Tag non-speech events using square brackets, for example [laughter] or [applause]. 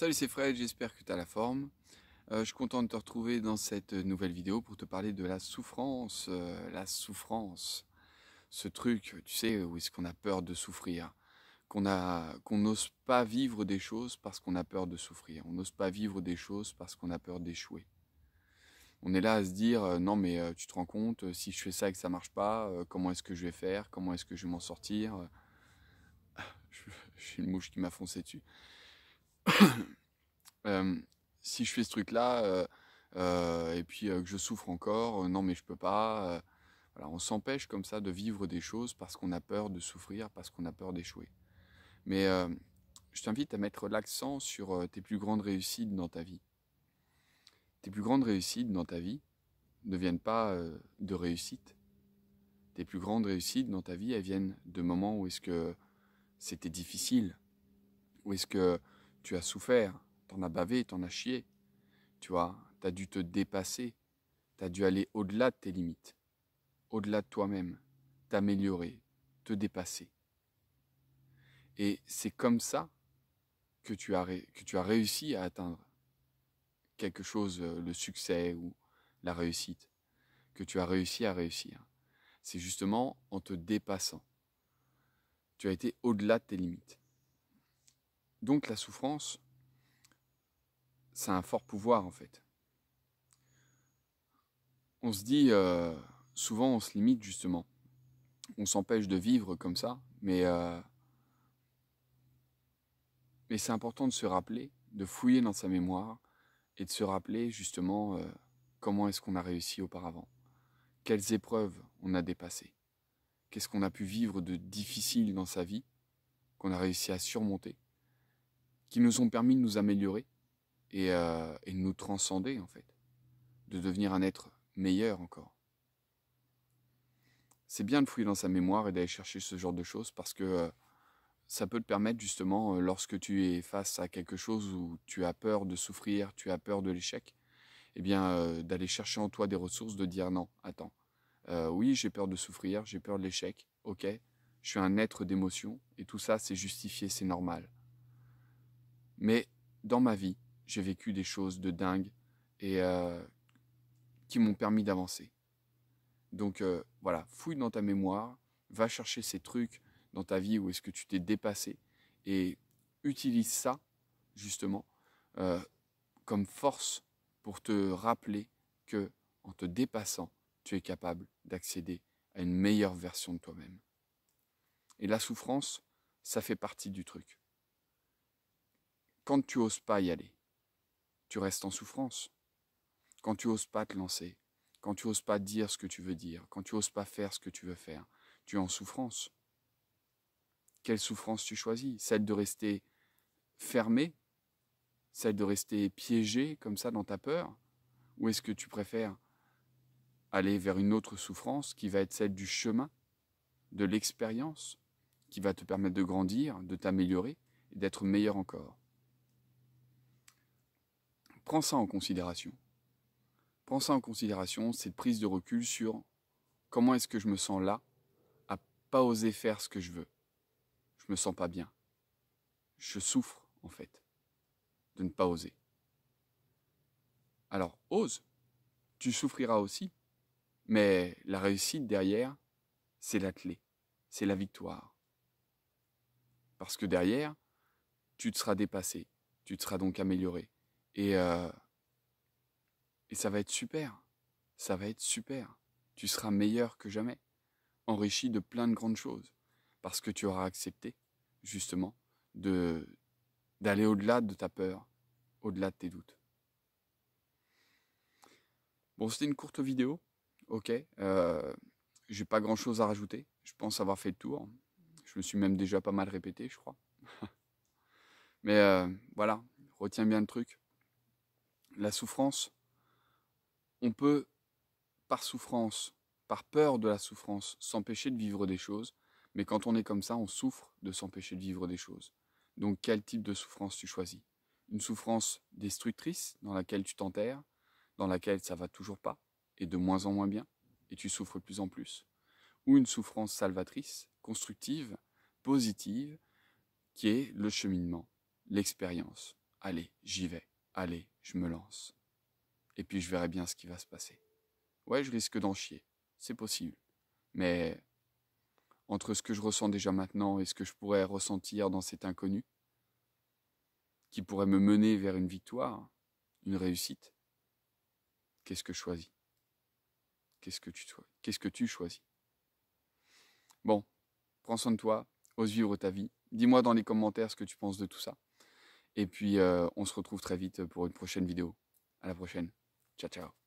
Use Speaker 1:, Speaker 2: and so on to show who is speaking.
Speaker 1: Salut c'est Fred, j'espère que tu as la forme. Euh, je suis content de te retrouver dans cette nouvelle vidéo pour te parler de la souffrance. Euh, la souffrance, ce truc, tu sais, où est-ce qu'on a peur de souffrir qu'on qu'on n'ose pas vivre des choses parce qu'on a peur de souffrir. On n'ose pas vivre des choses parce qu'on a peur d'échouer. On est là à se dire euh, non mais tu te rends compte si je fais ça et que ça marche pas, comment est-ce que je vais faire Comment est-ce que je vais m'en sortir [laughs] Je suis une mouche qui m'a foncé dessus. [coughs] si je fais ce truc-là, euh, euh, et puis euh, que je souffre encore, non mais je peux pas. on s'empêche comme ça de vivre des choses parce qu'on a peur de souffrir, parce qu'on a peur d'échouer. Mais je t'invite à mettre l'accent sur tes plus grandes réussites dans ta vie. Tes plus grandes réussites dans ta vie ne viennent pas de réussites. Tes plus grandes réussites dans ta vie, elles viennent de moments où est-ce que c'était difficile, où est-ce que tu as souffert, en as bavé, t'en as chié. Tu vois, dû te dépasser. tu as dû aller au-delà de tes limites, au-delà de toi-même, t'améliorer, te dépasser. Et c'est comme ça que tu as, que tu as réussi à atteindre quelque chose, euh, le succès ou la réussite, que tu as réussi à réussir. C'est justement en te dépassant. Tu as été au-delà de tes limites. Donc la souffrance, ça a un fort pouvoir en fait. On se dit, euh, souvent on se limite justement. On s'empêche de vivre comme ça, mais, euh, mais c'est important de se rappeler, de fouiller dans sa mémoire et de se rappeler justement euh, comment est-ce qu'on a réussi auparavant, quelles épreuves on a dépassées, qu'est-ce qu'on a pu vivre de difficile dans sa vie qu'on a réussi à surmonter qui nous ont permis de nous améliorer euh, et, de nous transcender en fait, de devenir un être meilleur encore. C'est bien de fouiller dans sa mémoire et d'aller chercher ce genre de choses parce que euh, ça peut te permettre justement, euh, lorsque tu es face à quelque chose où tu as peur de souffrir, tu as peur de l'échec, eh bien d'aller chercher en toi des ressources, de dire non, attends, oui j'ai peur de souffrir, j'ai peur de l'échec, ok, je suis un être d'émotion et tout ça c'est justifié, c'est normal mais dans ma vie, j'ai vécu des choses de dingue et euh, qui m'ont permis d'avancer. Donc euh, voilà, fouille dans ta mémoire, va chercher ces trucs dans ta vie où est-ce que tu t'es dépassé et utilise ça justement euh, comme force pour te rappeler que en te dépassant, tu es capable d'accéder à une meilleure version de toi-même. Et la souffrance, ça fait partie du truc. Quand tu oses pas y aller, tu restes en souffrance. Quand tu oses pas te lancer, quand tu oses pas dire ce que tu veux dire, quand tu oses pas faire ce que tu veux faire, tu es en souffrance. Quelle souffrance tu choisis Celle de rester fermé Celle de rester piégé comme ça dans ta peur Ou est-ce que tu préfères aller vers une autre souffrance qui va être celle du chemin, de l'expérience, qui va te permettre de grandir, de t'améliorer et d'être meilleur encore prends ça en considération. Prends ça en considération, cette prise de recul sur comment est-ce que je me sens là, à pas oser faire ce que je veux. Je me sens pas bien. Je souffre, en fait, de ne pas oser. Alors, ose. Tu souffriras aussi. Mais la réussite derrière, c'est la clé. C'est la victoire. Parce que derrière, tu te seras dépassé. Tu te seras donc amélioré. Euh, et, ça va être super. Ça va être super. Tu seras meilleur que jamais, enrichi de plein de grandes choses, parce que tu auras accepté, justement, de d'aller au-delà de ta peur, au-delà de tes doutes. Bon, c'était une courte vidéo, ok. Euh, J'ai pas grand-chose à rajouter. Je pense avoir fait le tour. Je me suis même déjà pas mal répété, je crois. [laughs] Mais euh, voilà, retiens bien le truc la souffrance, on peut, par souffrance, par peur de la souffrance, s'empêcher de vivre des choses, mais quand on est comme ça, on souffre de s'empêcher de vivre des choses. Donc quel type de souffrance tu choisis Une souffrance destructrice dans laquelle tu t'enterres, dans laquelle ça va toujours pas, et de moins en moins bien, et tu souffres de plus en plus. Ou une souffrance salvatrice, constructive, positive, qui est le cheminement, l'expérience. Allez, j'y vais. Allez, je me lance. Et puis je verrai bien ce qui va se passer. Ouais, je risque d'en chier, c'est possible. Mais entre ce que je ressens déjà maintenant et ce que je pourrais ressentir dans cet inconnu, qui pourrait me mener vers une victoire, une réussite, qu'est-ce que je choisis Qu'est-ce que tu Qu'est-ce que tu choisis Bon, prends soin de toi, ose vivre ta vie. Dis-moi dans les commentaires ce que tu penses de tout ça. Et puis, euh, on se retrouve très vite pour une prochaine vidéo. À la prochaine. Ciao, ciao.